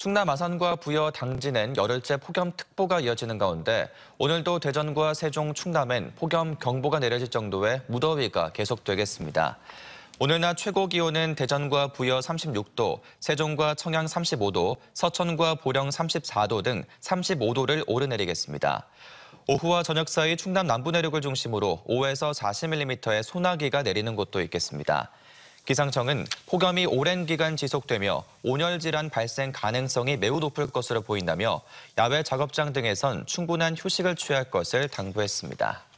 충남 아산과 부여 당진엔 열흘째 폭염특보가 이어지는 가운데 오늘도 대전과 세종, 충남엔 폭염경보가 내려질 정도의 무더위가 계속되겠습니다. 오늘 낮 최고 기온은 대전과 부여 36도, 세종과 청양 35도, 서천과 보령 34도 등 35도를 오르내리겠습니다. 오후와 저녁 사이 충남 남부 내륙을 중심으로 5에서 40mm의 소나기가 내리는 곳도 있겠습니다. 기상청은 폭염이 오랜 기간 지속되며 온열 질환 발생 가능성이 매우 높을 것으로 보인다며 야외 작업장 등에선 충분한 휴식을 취할 것을 당부했습니다.